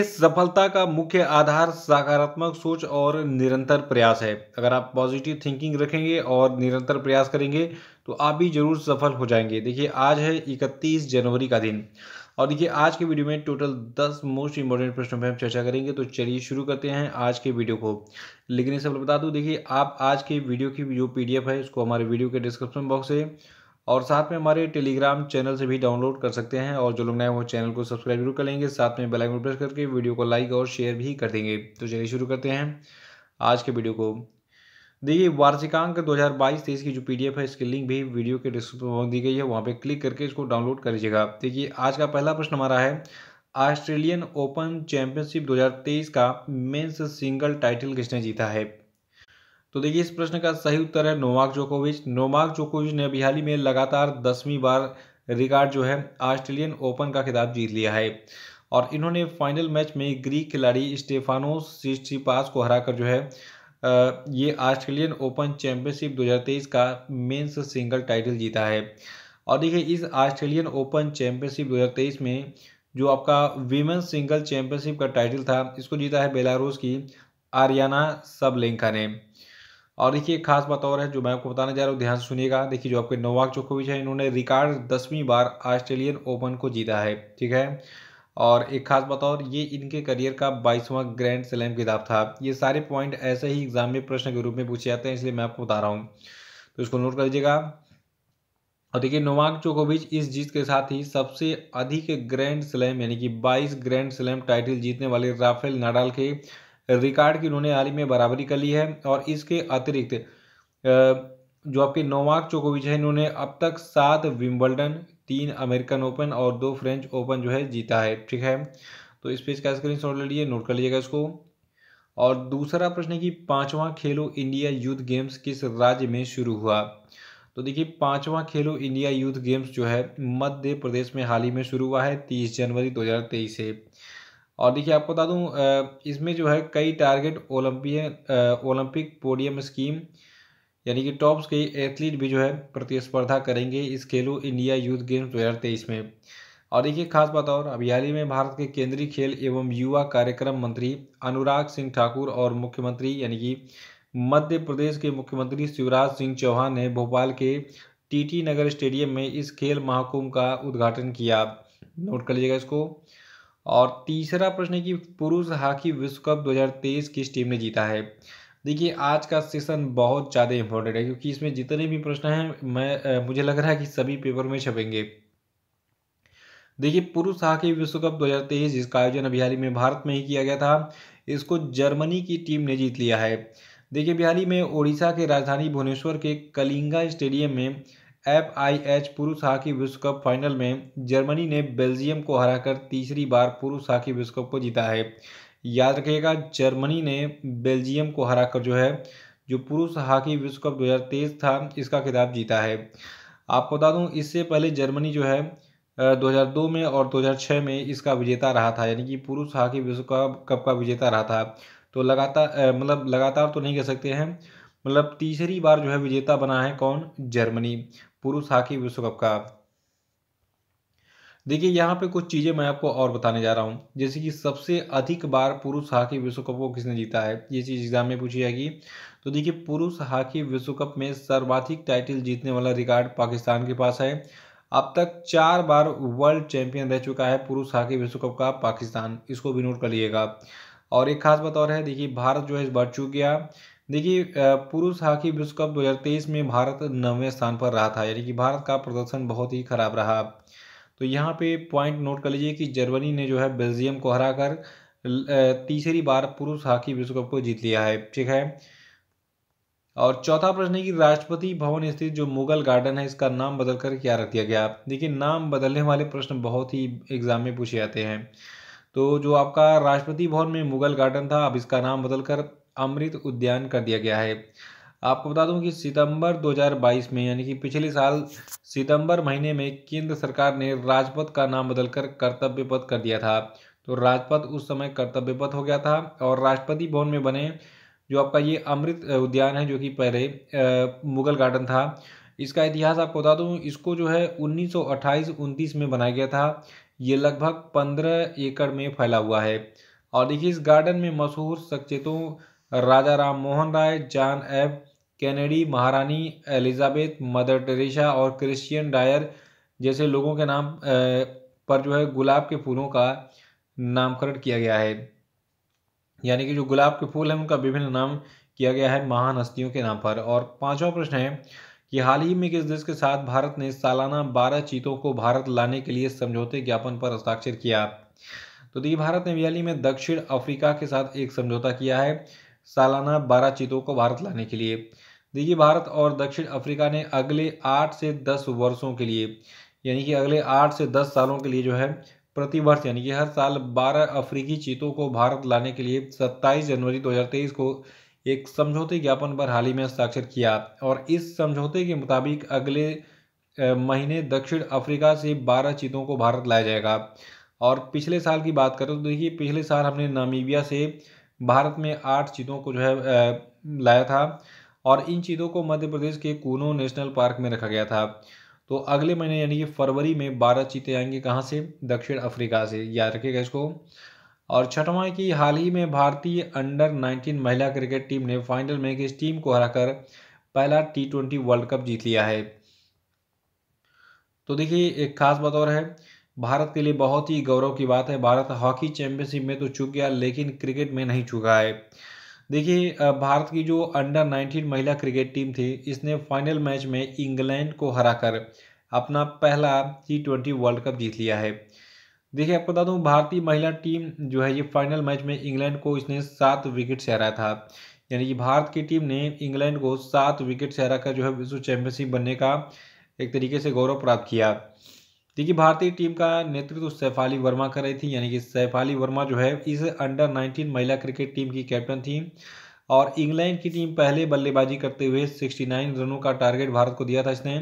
इस सफलता का मुख्य आधार सकारात्मक सोच और निरंतर प्रयास है अगर आप पॉजिटिव थिंकिंग रखेंगे और निरंतर प्रयास करेंगे तो आप भी जरूर सफल हो जाएंगे देखिए आज है इकतीस जनवरी का दिन और देखिए आज के वीडियो में टोटल दस मोस्ट इंपॉर्टेंट प्रश्नों पर हम चर्चा करेंगे तो चलिए शुरू करते हैं आज के वीडियो को लेकिन इसे बता दूँ देखिए आप आज के वीडियो की जो पी है उसको हमारे वीडियो के डिस्क्रिप्शन बॉक्स से और साथ में हमारे टेलीग्राम चैनल से भी डाउनलोड कर सकते हैं और जो लोग नए वो चैनल को सब्सक्राइब जरूर कर लेंगे साथ में बेलाइकन प्रेस करके वीडियो को लाइक और शेयर भी कर देंगे तो चलिए शुरू करते हैं आज के वीडियो को देखिए वार्षिकांक 2022 तेईस की जो पीडीएफ है इसकी लिंक भी वीडियो के डिस्क्रिप्शन में दी गई है वहाँ पे क्लिक करके इसको डाउनलोड कर लीजिएगा देखिए आज का पहला प्रश्न हमारा है ऑस्ट्रेलियन ओपन चैंपियनशिप 2023 का मेंस सिंगल टाइटल किसने जीता है तो देखिए इस प्रश्न का सही उत्तर है नोवाक जोकोविच नोवाक जोकोविच ने अभी हाल ही में लगातार दसवीं बार रिकार्ड जो है ऑस्ट्रेलियन ओपन का खिताब जीत लिया है और इन्होंने फाइनल मैच में ग्रीक खिलाड़ी स्टेफानो सिस्टिपास को हराकर जो है ये ऑस्ट्रेलियन ओपन चैंपियनशिप 2023 का मेंस सिंगल टाइटल जीता है और देखिए इस ऑस्ट्रेलियन ओपन चैंपियनशिप 2023 में जो आपका वीमेन सिंगल चैंपियनशिप का टाइटल था इसको जीता है बेलारूस की आर्याना सबलेंका ने और देखिए एक खास बात और है जो मैं आपको बताने जा रहा हूँ ध्यान से सुनिएगा देखिए जो आपके नोवाक जोकोविच है इन्होंने रिकार्ड दसवीं बार ऑस्ट्रेलियन ओपन को जीता है ठीक है और एक खास बात और ये इनके करियर का बाईसवां ग्रैंड स्लैम किताब था ये सारे पॉइंट ऐसे ही एग्जाम में प्रश्न के रूप में पूछे जाते हैं इसलिए मैं आपको बता रहा हूँ तो इसको नोट कर लीजिएगा और देखिए नोवाक जोकोविच इस जीत के साथ ही सबसे अधिक ग्रैंड स्लैम यानी कि 22 ग्रैंड स्लैम टाइटल जीतने वाले राफेल नाडाल के रिकार्ड की उन्होंने हाल ही में बराबरी कर ली है और इसके अतिरिक्त जो आपके नोवाक चोकोविच है इन्होंने अब तक सात विम्बल्टन तीन अमेरिकन ओपन और दो फ्रेंच ओपन जो है जीता है ठीक है तो इस पेज का स्क्रीन शॉट ले लीजिए नोट कर लीजिएगा इसको और दूसरा प्रश्न है कि पांचवा खेलो इंडिया यूथ गेम्स किस राज्य में शुरू हुआ तो देखिए पांचवा खेलो इंडिया यूथ गेम्स जो है मध्य प्रदेश में हाल ही में शुरू हुआ है तीस जनवरी दो से और देखिए आपको बता दूँ इसमें जो है कई target Olympian Olympic podium scheme यानी कि टॉप्स के एथलीट भी जो है प्रतिस्पर्धा करेंगे इस खेलो इंडिया यूथ गेम्स दो हज़ार तेईस में और देखिए खास बात और अभी हाल ही में भारत के केंद्रीय खेल एवं युवा कार्यक्रम मंत्री अनुराग सिंह ठाकुर और मुख्यमंत्री यानी कि मध्य प्रदेश के मुख्यमंत्री शिवराज सिंह चौहान ने भोपाल के टीटी नगर स्टेडियम में इस खेल महाकुंभ का उद्घाटन किया नोट कर लीजिएगा इसको और तीसरा प्रश्न है कि पुरुष हॉकी विश्व कप 2023 किस टीम ने जीता है देखिए आज का सेशन बहुत ज़्यादा इम्पोर्टेंट है क्योंकि इसमें जितने भी प्रश्न हैं मैं मुझे लग रहा है कि सभी पेपर में छपेंगे देखिए पुरुष हॉकी विश्व कप 2023 जिसका आयोजन अभी हाल में भारत में ही किया गया था इसको जर्मनी की टीम ने जीत लिया है देखिए बिहारी में ओडिशा के राजधानी भुवनेश्वर के कलिंगा स्टेडियम में एफ आई एच पुरुष हॉकी विश्व कप फाइनल में जर्मनी ने बेल्जियम को हराकर तीसरी बार पुरुष हॉकी विश्व कप को जीता है याद रखिएगा जर्मनी ने बेल्जियम को हराकर जो है जो पुरुष हॉकी विश्व कप 2023 था इसका खिताब जीता है आपको बता दूं इससे पहले जर्मनी जो है 2002 में और 2006 में इसका विजेता रहा था यानी कि पुरुष हॉकी विश्व कप का विजेता रहा था तो लगातार मतलब लगातार तो नहीं कह सकते हैं मतलब तीसरी बार जो है विजेता बना है कौन जर्मनी पुरुष हॉकी विश्व कप का देखिए यहाँ पे कुछ चीज़ें मैं आपको और बताने जा रहा हूँ जैसे कि सबसे अधिक बार पुरुष हॉकी विश्व कप को किसने जीता है ये चीज़ एग्जाम में पूछी जाएगी तो देखिए पुरुष हॉकी विश्व कप में सर्वाधिक टाइटल जीतने वाला रिकॉर्ड पाकिस्तान के पास है अब तक चार बार वर्ल्ड चैंपियन रह चुका है पुरुष हॉकी विश्व कप का पाकिस्तान इसको भी नोट कर लिएगा और एक खास बात और है देखिए भारत जो है इस बार चूक गया देखिए पुरुष हॉकी विश्व कप 2023 में भारत नवे स्थान पर रहा था यानी कि भारत का प्रदर्शन बहुत ही खराब रहा तो यहाँ पे पॉइंट नोट कर लीजिए कि जर्मनी ने जो है बेल्जियम को हराकर तीसरी बार पुरुष हॉकी विश्व कप को जीत लिया है ठीक है और चौथा प्रश्न है कि राष्ट्रपति भवन स्थित जो मुगल गार्डन है इसका नाम बदल कर क्या रख दिया गया देखिए नाम बदलने वाले प्रश्न बहुत ही एग्जाम में पूछे जाते हैं तो जो आपका राष्ट्रपति भवन में मुगल गार्डन था अब इसका नाम बदलकर अमृत उद्यान कर दिया गया है आपको बता दूं कि सितंबर 2022 में यानी कि पिछले साल सितंबर महीने में केंद्र सरकार ने राजपथ का नाम बदलकर कर्तव्य पथ कर दिया था तो राजपथ उस समय कर्तव्य पथ हो गया था और राष्ट्रपति भवन में बने जो आपका ये अमृत उद्यान है जो कि पहले मुगल गार्डन था इसका इतिहास आपको बता दूं इसको जो है 1928-29 में बनाया गया था ये लगभग 15 एकड़ में फैला हुआ है और देखिए इस गार्डन में मशहूर शख्सियतों Raja Ram Mohan Roy John F Kennedy महारानी एलिजाबेथ मदर टेरेसा और क्रिश्चियन डायर जैसे लोगों के नाम पर जो है गुलाब के फूलों का नामकरण किया गया है यानी कि जो गुलाब के फूल हैं उनका विभिन्न नाम किया गया है महान हस्तियों के नाम पर और पांचवा प्रश्न है कि हाल ही में किस देश के साथ भारत ने सालाना बारह चीतों को भारत लाने के लिए समझौते ज्ञापन पर हस्ताक्षर किया तो देखिए भारत ने वियाली में दक्षिण अफ्रीका के साथ एक समझौता किया है सालाना बारह चीतों को भारत लाने के लिए देखिए भारत और दक्षिण अफ्रीका ने अगले आठ से दस वर्षों के लिए यानी कि अगले आठ से दस सालों के लिए जो है प्रतिवर्ष यानी कि हर साल बारह अफ्रीकी चीतों को भारत लाने के लिए सत्ताईस जनवरी दो को एक समझौते ज्ञापन पर हाल ही में हस्ताक्षर किया और इस समझौते के मुताबिक अगले महीने दक्षिण अफ्रीका से बारह चीतों को भारत लाया जाएगा और पिछले साल की बात करें तो देखिए पिछले साल हमने नामीबिया से भारत में आठ चीतों को जो है लाया था और इन चीतों को मध्य प्रदेश के कूनो नेशनल पार्क में रखा गया था तो अगले महीने यानी कि फरवरी में बारह चीते आएंगे कहाँ से दक्षिण अफ्रीका से याद रखेगा इसको और छठवां की हाल ही में भारतीय अंडर 19 महिला क्रिकेट टीम ने फाइनल में किस टीम को हराकर पहला टी ट्वेंटी वर्ल्ड कप जीत लिया है तो देखिए एक खास बात और है भारत के लिए बहुत ही गौरव की बात है भारत हॉकी चैंपियनशिप में तो चुक गया लेकिन क्रिकेट में नहीं चुका है देखिए भारत की जो अंडर 19 महिला क्रिकेट टीम थी इसने फाइनल मैच में इंग्लैंड को हराकर अपना पहला टी ट्वेंटी वर्ल्ड कप जीत लिया है देखिए आपको बता दूं भारतीय महिला टीम जो है ये फाइनल मैच में इंग्लैंड को इसने सात विकेट से हराया था यानी कि भारत की टीम ने इंग्लैंड को सात विकेट से हराकर जो है विश्व चैंपियनशिप बनने का एक तरीके से गौरव प्राप्त किया देखिए भारतीय टीम का नेतृत्व सैफाली वर्मा कर रही थी यानी कि सैफाली वर्मा जो है इस अंडर 19 महिला क्रिकेट टीम की कैप्टन थी और इंग्लैंड की टीम पहले बल्लेबाजी करते हुए 69 रनों का टारगेट भारत को दिया था इसने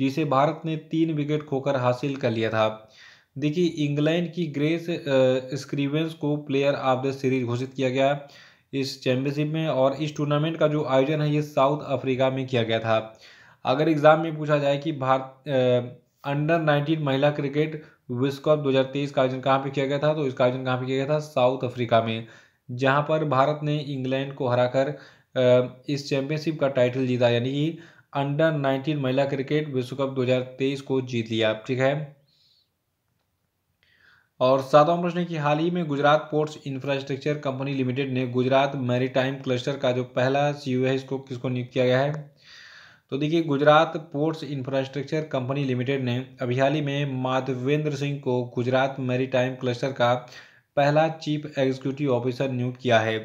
जिसे भारत ने तीन विकेट खोकर हासिल कर लिया था देखिए इंग्लैंड की ग्रेस स्क्रीवेंस को प्लेयर ऑफ द सीरीज घोषित किया गया इस चैंपियनशिप में और इस टूर्नामेंट का जो आयोजन है ये साउथ अफ्रीका में किया गया था अगर एग्ज़ाम में पूछा जाए कि भारत अंडर 19 महिला क्रिकेट विश्व कप 2023 का आयोजन कहाँ पे किया गया था तो इसका आयोजन कहाँ पे किया गया था साउथ अफ्रीका में जहाँ पर भारत ने इंग्लैंड को हराकर इस चैंपियनशिप का टाइटल जीता यानी कि अंडर 19 महिला क्रिकेट विश्व कप 2023 को जीत लिया ठीक है और सातवां प्रश्न है कि हाल ही में Gujarat ports infrastructure company limited ने गुजरात मैरीटाइम क्लस्टर का जो पहला सी है इसको किसको नियुक्त किया गया है तो देखिए Gujarat ports infrastructure company limited ने अभी हाल ही में माधवेंद्र सिंह को गुजरात मैरीटाइम क्लस्टर का पहला चीफ एग्जीक्यूटिव ऑफिसर नियुक्त किया है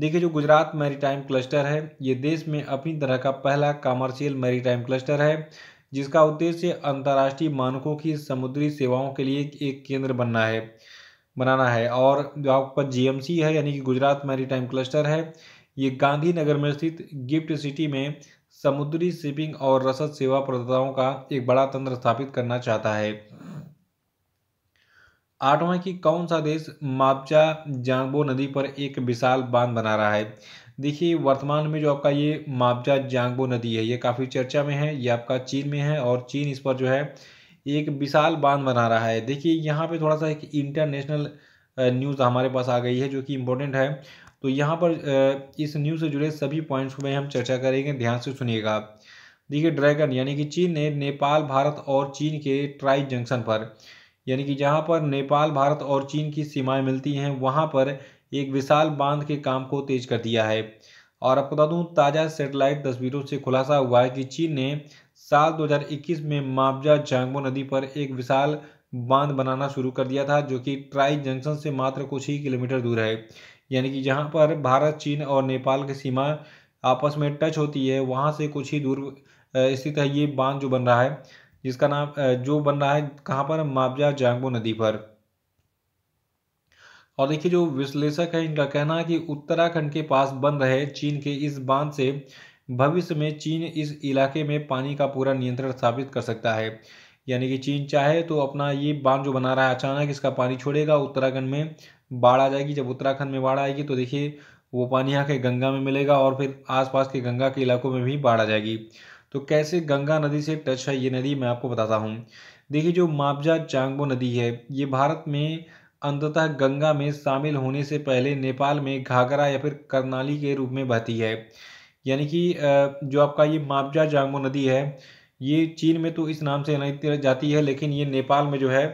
देखिए जो गुजरात मैरीटाइम क्लस्टर है ये देश में अपनी तरह का पहला कमर्शियल मैरीटाइम क्लस्टर है जिसका उद्देश्य अंतर्राष्ट्रीय मानकों की समुद्री सेवाओं के लिए एक केंद्र बनना है बनाना है और जो आपका जीएमसी है यानी कि गुजरात मैरीटाइम क्लस्टर है ये गांधीनगर में स्थित गिफ्ट सिटी में समुद्री शिपिंग और रसद सेवा प्रदाताओं का एक बड़ा तंत्र स्थापित करना चाहता है आठवां कि कौन सा देश मापचा जांगबो नदी पर एक विशाल बांध बना रहा है देखिए वर्तमान में जो आपका ये मापचा जांगबो नदी है ये काफ़ी चर्चा में है ये आपका चीन में है और चीन इस पर जो है एक विशाल बांध बना रहा है देखिए यहाँ पे थोड़ा सा एक इंटरनेशनल न्यूज़ हमारे पास आ गई है जो कि इम्पोर्टेंट है तो यहाँ पर इस न्यूज़ से जुड़े सभी पॉइंट्स में हम चर्चा करेंगे ध्यान से सुनिएगा देखिए ड्रैगन यानी कि चीन ने नेपाल भारत और चीन के ट्राई जंक्शन पर यानी कि जहाँ पर नेपाल भारत और चीन की सीमाएं मिलती हैं वहाँ पर एक विशाल बांध के काम को तेज कर दिया है और आपको बता दूँ ताज़ा सेटेलाइट तस्वीरों से खुलासा हुआ है कि चीन ने साल 2021 में मुआवजा जांगबो नदी पर एक विशाल बांध बनाना शुरू कर दिया था जो कि ट्राई जंक्शन से मात्र कुछ ही किलोमीटर दूर है यानी कि जहाँ पर भारत चीन और नेपाल की सीमा आपस में टच होती है वहाँ से कुछ ही दूर स्थित है ये बांध जो बन रहा है जिसका नाम जो बन रहा है कहाँ पर मावजा जांगो नदी पर और देखिए जो विश्लेषक है इनका कहना है कि उत्तराखंड के पास बन रहे चीन के इस बांध से भविष्य में चीन इस इलाके में पानी का पूरा नियंत्रण स्थापित कर सकता है यानी कि चीन चाहे तो अपना ये बांध जो बना रहा है अचानक इसका पानी छोड़ेगा उत्तराखंड में बाढ़ आ जाएगी जब उत्तराखंड में बाढ़ आएगी तो देखिए वो पानी यहाँ के गंगा में मिलेगा और फिर आसपास के गंगा के इलाकों में भी बाढ़ आ जाएगी तो कैसे गंगा नदी से टच है ये नदी मैं आपको बताता हूँ देखिए जो मापजा चांगबो नदी है ये भारत में अंततः गंगा में शामिल होने से पहले नेपाल में घाघरा या फिर करनाली के रूप में बहती है यानी कि जो आपका ये मापजा जांगो नदी है ये चीन में तो इस नाम से नहीं जाती है लेकिन ये नेपाल में जो है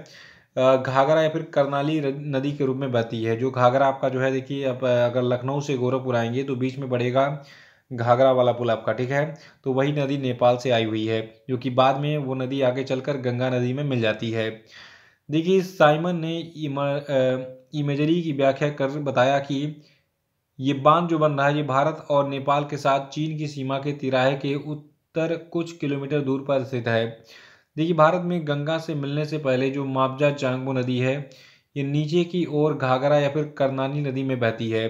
घाघरा या फिर करनाली नदी के रूप में बहती है जो घाघरा आपका जो है देखिए आप अगर लखनऊ से गोरखपुर आएंगे तो बीच में बढ़ेगा घाघरा वाला पुल आपका ठीक है तो वही नदी नेपाल से आई हुई है जो कि बाद में वो नदी आगे चलकर गंगा नदी में मिल जाती है देखिए साइमन ने इमेजरी की व्याख्या कर बताया कि ये बांध जो बन रहा है ये भारत और नेपाल के साथ चीन की सीमा के तिराहे के उत्तर कुछ किलोमीटर दूर पर स्थित है देखिए भारत में गंगा से मिलने से पहले जो मुआवजा चांगबो नदी है ये नीचे की ओर घाघरा या फिर करनाली नदी में बहती है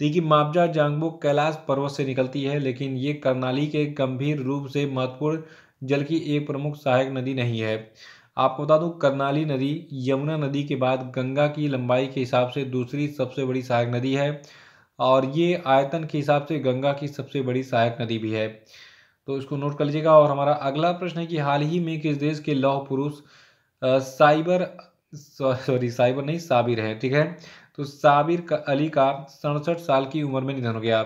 देखिए मापजा जांगबो कैलाश पर्वत से निकलती है लेकिन ये करनाली के गंभीर रूप से महत्वपूर्ण जल की एक प्रमुख सहायक नदी नहीं है आपको बता दूं करनाली नदी यमुना नदी के बाद गंगा की लंबाई के हिसाब से दूसरी सबसे बड़ी सहायक नदी है और ये आयतन के हिसाब से गंगा की सबसे बड़ी सहायक नदी भी है तो इसको नोट कर लीजिएगा और हमारा अगला प्रश्न है कि हाल ही में किस देश के लौह पुरुष साइबर सॉरी साइबर नहीं साबिर है ठीक है तो साबिर का, अली का सड़सठ साल की उम्र में निधन हो गया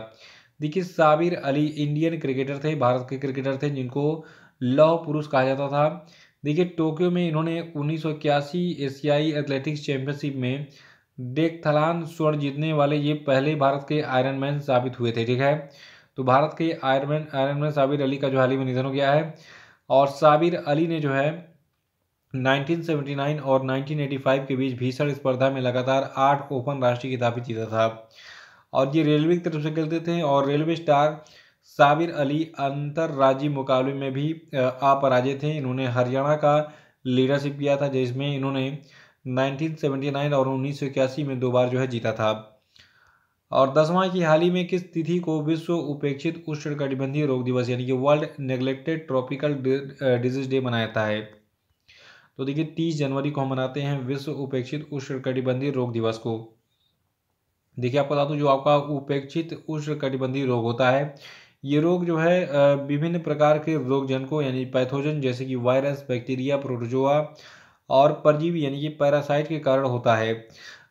देखिए साबिर अली इंडियन क्रिकेटर थे भारत के क्रिकेटर थे जिनको लौह पुरुष कहा जाता था देखिए टोक्यो में इन्होंने उन्नीस एशियाई एथलेटिक्स चैंपियनशिप में डेकथलान स्वर्ण जीतने वाले ये पहले भारत के आयरन मैन साबित हुए थे ठीक है तो भारत के आयरमैन आयरनमैन साबिर अली का जो हाल ही में निधन हो गया है और साबिर अली ने जो है 1979 और 1985 के बीच भीषण स्पर्धा में लगातार आठ ओपन राष्ट्रीय खिताबी जीता था और ये रेलवे की तरफ से खेलते थे और रेलवे स्टार साबिर अली अंतर्राज्यीय मुकाबले में भी अपराजय थे इन्होंने हरियाणा का लीडरशिप किया था जिसमें इन्होंने 1979 और उन्नीस में दो बार जो है जीता था और दसवां की हाल ही में किस तिथि को विश्व उपेक्षित उष्णकटिबंधीय रोग दिवस यानी कि world neglected tropical disease day मनाया जाता है तो देखिए तीस जनवरी को हम मनाते हैं विश्व उपेक्षित उष्णकटिबंधीय रोग दिवस को देखिए आपको बता दूँ जो आपका उपेक्षित उष्णकटिबंधीय रोग होता है ये रोग जो है विभिन्न प्रकार के रोगजन को यानी पैथोजन जैसे कि वायरस बैक्टीरिया प्रोटोजोआ और परजीवी यानी कि पैरासाइट के कारण होता है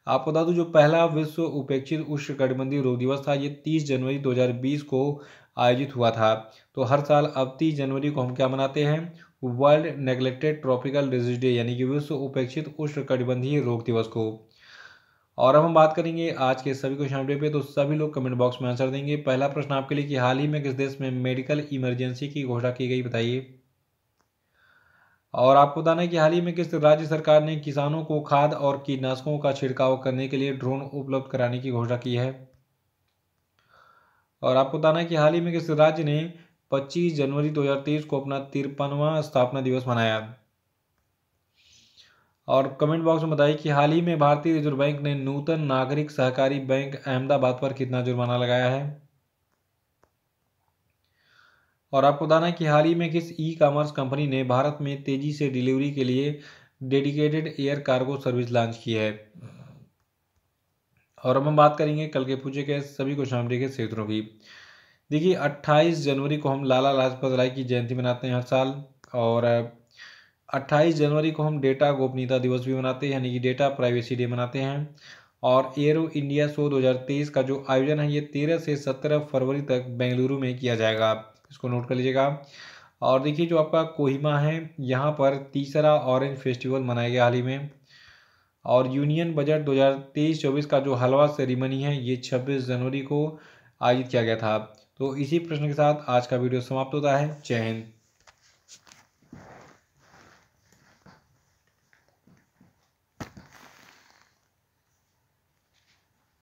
आपको बता दूं जो पहला विश्व उपेक्षित उष्णकटिबंधीय रोग दिवस था ये तीस जनवरी 2020 को आयोजित हुआ था तो हर साल अब तीस जनवरी को हम क्या मनाते हैं world neglected tropical disease day यानी कि विश्व उपेक्षित उष्णकटिबंधीय रोग दिवस को और अब हम बात करेंगे आज के सभी क्वेश्चन अपडेट पे तो सभी लोग कमेंट बॉक्स में आंसर देंगे पहला प्रश्न आपके लिए कि हाल ही में किस देश में मेडिकल इमरजेंसी की घोषणा की गई बताइए और आपको बताना है कि हाल ही में किस राज्य सरकार ने किसानों को खाद और कीटनाशकों का छिड़काव करने के लिए ड्रोन उपलब्ध कराने की घोषणा की है और आपको बताना है कि हाल ही में किस राज्य ने 25 जनवरी 2023 को अपना तिरपनवा स्थापना दिवस मनाया और कमेंट बॉक्स में बताइए कि हाल ही में भारतीय रिजर्व बैंक ने नूतन नागरिक सहकारी बैंक अहमदाबाद पर कितना जुर्माना लगाया है और आपको बताना कि हाल ही में किस ई कॉमर्स कंपनी ने भारत में तेज़ी से डिलीवरी के लिए dedicated air cargo service launch की है और अब हम बात करेंगे कल के पूछे गए सभी क्वेश्चन के क्षेत्रों की देखिए 28 जनवरी को हम लाला लाजपत राय की जयंती मनाते हैं हर साल और 28 जनवरी को हम डेटा गोपनीयता दिवस भी मनाते हैं यानी कि डेटा प्राइवेसी डे मनाते हैं और एयरो इंडिया शो 2023 का जो आयोजन है ये 13 से 17 फरवरी तक बेंगलुरु में किया जाएगा इसको नोट कर लीजिएगा और देखिए जो आपका कोहिमा है यहाँ पर तीसरा ऑरेंज फेस्टिवल मनाया गया हाल ही में और यूनियन बजट 2023-24 का जो हलवा सेरेमनी है ये 26 जनवरी को आयोजित किया गया था तो इसी प्रश्न के साथ आज का वीडियो समाप्त होता है जय हिंद